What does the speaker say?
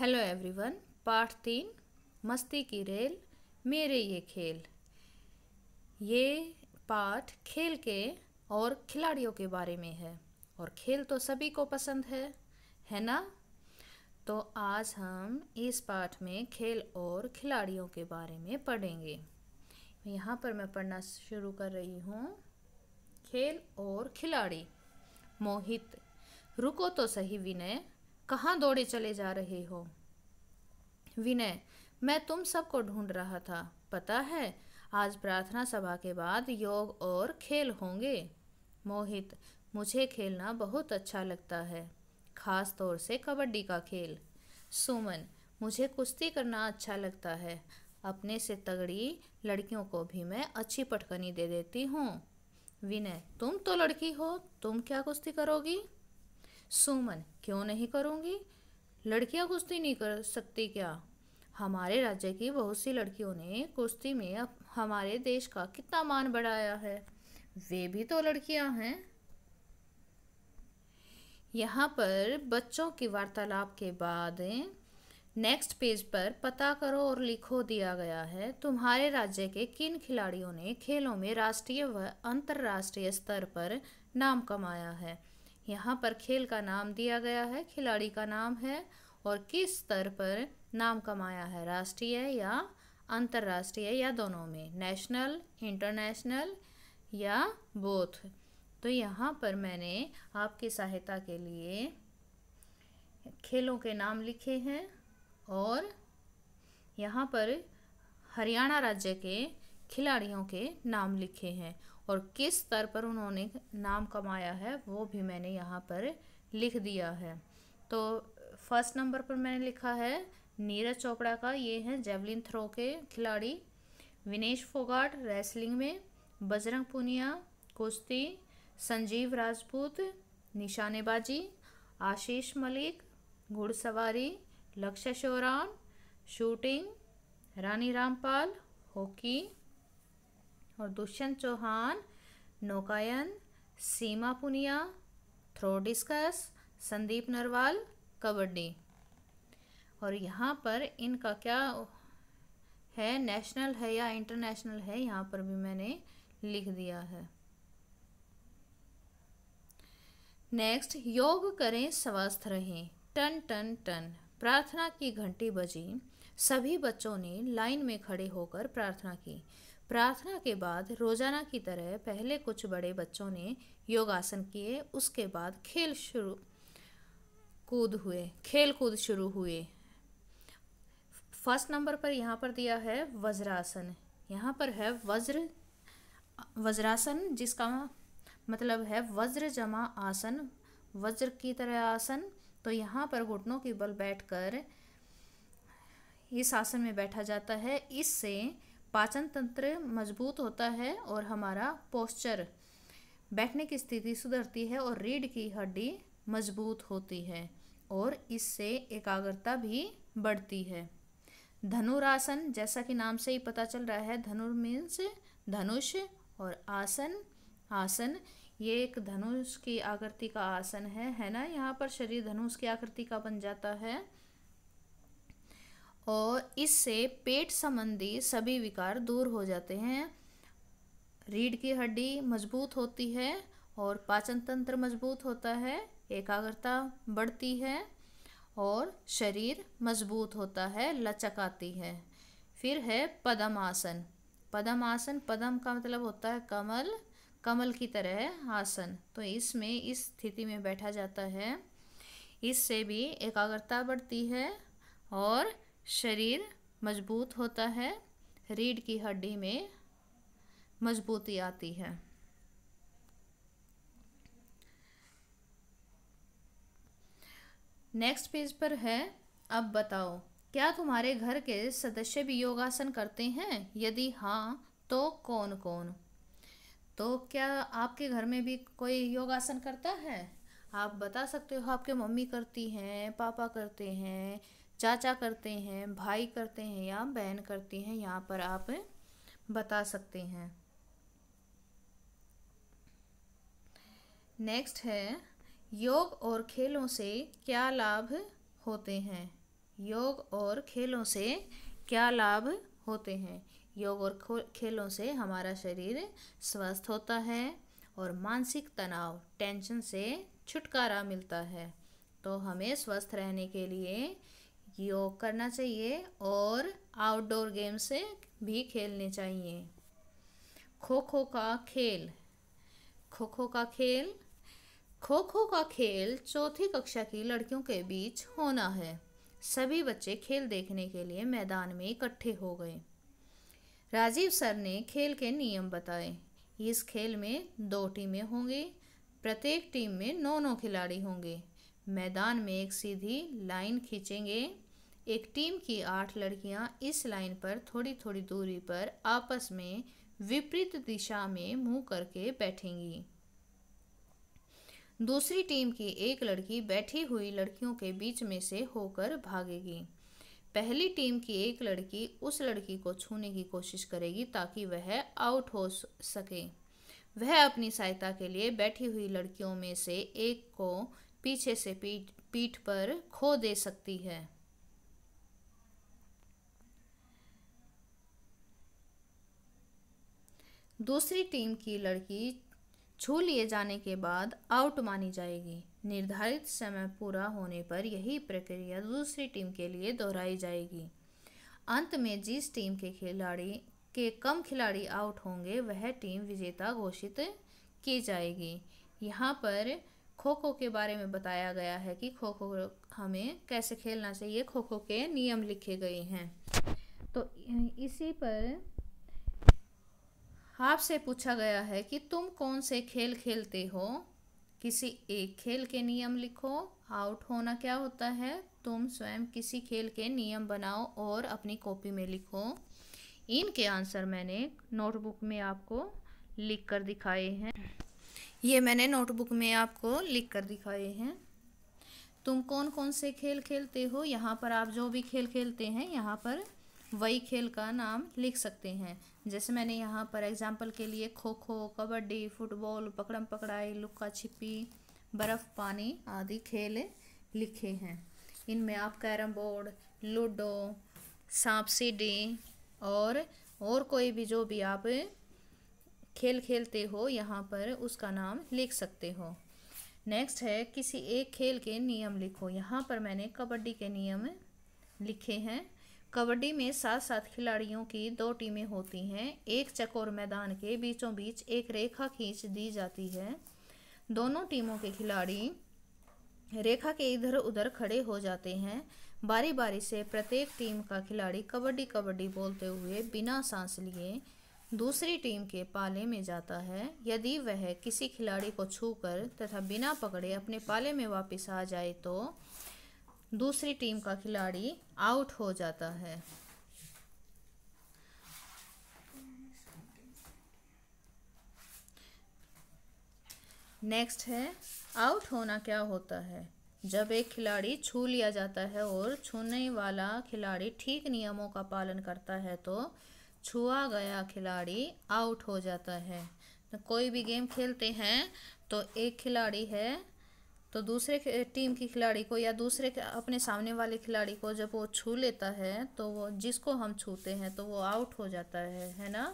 hello everyone part तीन मस्ती की रेल मेरे ये खेल ये पाठ खेल के और खिलाड़ियों के बारे में है और खेल तो सभी को पसंद है है ना तो आज हम इस पाठ में खेल और खिलाड़ियों के बारे में पढ़ेंगे यहाँ पर मैं पढ़ना शुरू कर रही हूँ खेल और खिलाड़ी मोहित रुको तो सही विनय कहाँ दौड़े चले जा रहे हो विनय मैं तुम सबको ढूंढ रहा था पता है आज प्रार्थना सभा के बाद योग और खेल होंगे मोहित मुझे खेलना बहुत अच्छा लगता है खास तौर से कबड्डी का खेल सुमन मुझे कुश्ती करना अच्छा लगता है अपने से तगड़ी लड़कियों को भी मैं अच्छी पटकनी दे देती हूँ विनय तुम तो लड़की हो तुम क्या कुश्ती करोगी सुमन क्यों नहीं करूँगी लड़कियाँ कुश्ती नहीं कर सकती क्या हमारे राज्य की बहुत सी लड़कियों ने कुश्ती में हमारे देश का कितना मान बढ़ाया है वे भी तो लड़कियां हैं यहाँ पर बच्चों की वार्तालाप के बाद नेक्स्ट पेज पर पता करो और लिखो दिया गया है तुम्हारे राज्य के किन खिलाड़ियों ने खेलों में राष्ट्रीय व अंतर्राष्ट्रीय स्तर पर नाम कमाया है यहाँ पर खेल का नाम दिया गया है खिलाड़ी का नाम है और किस स्तर पर नाम कमाया है राष्ट्रीय या अंतर्राष्ट्रीय या दोनों में नेशनल इंटरनेशनल या बोथ तो यहाँ पर मैंने आपकी सहायता के लिए खेलों के नाम लिखे हैं और यहाँ पर हरियाणा राज्य के खिलाड़ियों के नाम लिखे हैं और किस स्तर पर उन्होंने नाम कमाया है वो भी मैंने यहाँ पर लिख दिया है तो फर्स्ट नंबर पर मैंने लिखा है नीरज चोपड़ा का ये हैं जेवलिन थ्रो के खिलाड़ी विनेश फोगाट रेसलिंग में बजरंग पुनिया कुश्ती संजीव राजपूत निशानेबाजी आशीष मलिक घुड़सवारी लक्ष्य शोरान शूटिंग रानी रामपाल हॉकी और दुष्यंत चौहान नौकायन सीमा पुनिया थ्रो डिस्कस संदीप नरवाल कबड्डी और यहाँ पर इनका क्या है नेशनल है या इंटरनेशनल है यहाँ पर भी मैंने लिख दिया है नेक्स्ट योग करें स्वस्थ रहें टन टन टन प्रार्थना की घंटी बजी सभी बच्चों ने लाइन में खड़े होकर प्रार्थना की प्रार्थना के बाद रोजाना की तरह पहले कुछ बड़े बच्चों ने योगासन किए उसके बाद खेल शुरू कूद हुए खेल कूद शुरू हुए फर्स्ट नंबर पर यहाँ पर दिया है वज्रासन यहाँ पर है वज्र वज्रासन जिसका मतलब है वज्र जमा आसन वज्र की तरह आसन तो यहाँ पर घुटनों के बल बैठकर इस आसन में बैठा जाता है इससे पाचन तंत्र मजबूत होता है और हमारा पोस्चर बैठने की स्थिति सुधरती है और रीढ़ की हड्डी मजबूत होती है और इससे एकाग्रता भी बढ़ती है धनुरासन जैसा कि नाम से ही पता चल रहा है धनुर मीन्स धनुष और आसन आसन ये एक धनुष की आकृति का आसन है है ना यहाँ पर शरीर धनुष की आकृति का बन जाता है और इससे पेट संबंधी सभी विकार दूर हो जाते हैं रीढ़ की हड्डी मजबूत होती है और पाचन तंत्र मजबूत होता है एकाग्रता बढ़ती है और शरीर मजबूत होता है लचक आती है फिर है पदम आसन पदम आसन पदम का मतलब होता है कमल कमल की तरह आसन तो इसमें इस स्थिति में बैठा जाता है इससे भी एकाग्रता बढ़ती है और शरीर मजबूत होता है रीढ़ की हड्डी में मजबूती आती है नेक्स्ट पेज पर है अब बताओ क्या तुम्हारे घर के सदस्य भी योगासन करते हैं यदि हाँ तो कौन कौन तो क्या आपके घर में भी कोई योगासन करता है आप बता सकते हो आपके मम्मी करती हैं पापा करते हैं चाचा करते हैं भाई करते हैं या बहन करती हैं यहाँ पर आप बता सकते हैं नेक्स्ट है योग और खेलों से क्या लाभ होते हैं योग और खेलों से क्या लाभ होते हैं योग और खेलों से हमारा शरीर स्वस्थ होता है और मानसिक तनाव टेंशन से छुटकारा मिलता है तो हमें स्वस्थ रहने के लिए योग करना चाहिए और आउटडोर गेम्स भी खेलने चाहिए खो खो का खेल खो खो का खेल खो खो का खेल चौथी कक्षा की लड़कियों के बीच होना है सभी बच्चे खेल देखने के लिए मैदान में इकट्ठे हो गए राजीव सर ने खेल के नियम बताए इस खेल में दो टीमें होंगी प्रत्येक टीम में नौ नौ खिलाड़ी होंगे मैदान में एक सीधी लाइन खींचेंगे एक टीम की आठ लड़कियां इस लाइन पर थोड़ी थोड़ी दूरी पर आपस में विपरीत दिशा में मुंह करके बैठेंगी दूसरी टीम की एक लड़की बैठी हुई लड़कियों के बीच में से होकर भागेगी पहली टीम की एक लड़की उस लड़की को छूने की कोशिश करेगी ताकि वह आउट हो सके वह अपनी सहायता के लिए बैठी हुई लड़कियों में से एक को पीछे से पीठ पीठ पर खो दे सकती है दूसरी टीम की लड़की छू लिए जाने के बाद आउट मानी जाएगी निर्धारित समय पूरा होने पर यही प्रक्रिया दूसरी टीम के लिए दोहराई जाएगी अंत में जिस टीम के खिलाड़ी के कम खिलाड़ी आउट होंगे वह टीम विजेता घोषित की जाएगी यहाँ पर खो खो के बारे में बताया गया है कि खो खो हमें कैसे खेलना चाहिए खो खो के नियम लिखे गए हैं तो इसी पर आपसे पूछा गया है कि तुम कौन से खेल खेलते हो किसी एक खेल के नियम लिखो आउट होना क्या होता है तुम स्वयं किसी खेल के नियम बनाओ और अपनी कॉपी में लिखो इनके आंसर मैंने नोटबुक में आपको लिख कर दिखाए हैं ये मैंने नोटबुक में आपको लिख कर दिखाए हैं तुम कौन कौन से खेल खेलते हो यहाँ पर आप जो भी खेल खेलते हैं यहाँ पर वही खेल का नाम लिख सकते हैं जैसे मैंने यहाँ पर एग्जाम्पल के लिए खो खो कबड्डी फुटबॉल पकड़म पकड़ाई लुक्का छिपी बर्फ़ पानी आदि खेल लिखे हैं इनमें आप कैरम बोर्ड लूडो सांप सीढ़ी और और कोई भी जो भी आप खेल खेलते हो यहाँ पर उसका नाम लिख सकते हो नेक्स्ट है किसी एक खेल के नियम लिखो यहाँ पर मैंने कबड्डी के नियम लिखे हैं कबड्डी में सात सात खिलाड़ियों की दो टीमें होती हैं एक चकोर मैदान के बीचों बीच एक रेखा खींच दी जाती है दोनों टीमों के खिलाड़ी रेखा के इधर उधर खड़े हो जाते हैं बारी बारी से प्रत्येक टीम का खिलाड़ी कबड्डी कबड्डी बोलते हुए बिना सांस लिए दूसरी टीम के पाले में जाता है यदि वह किसी खिलाड़ी को छूकर तथा बिना पकड़े अपने पाले में वापस आ जाए तो दूसरी टीम का खिलाड़ी आउट हो जाता है नेक्स्ट है आउट होना क्या होता है जब एक खिलाड़ी छू लिया जाता है और छूने वाला खिलाड़ी ठीक नियमों का पालन करता है तो छुआ गया खिलाड़ी आउट हो जाता है कोई भी गेम खेलते हैं तो एक खिलाड़ी है तो दूसरे टीम के खिलाड़ी को या दूसरे अपने सामने वाले खिलाड़ी को जब वो छू लेता है तो वो जिसको हम छूते हैं तो वो आउट हो जाता है है ना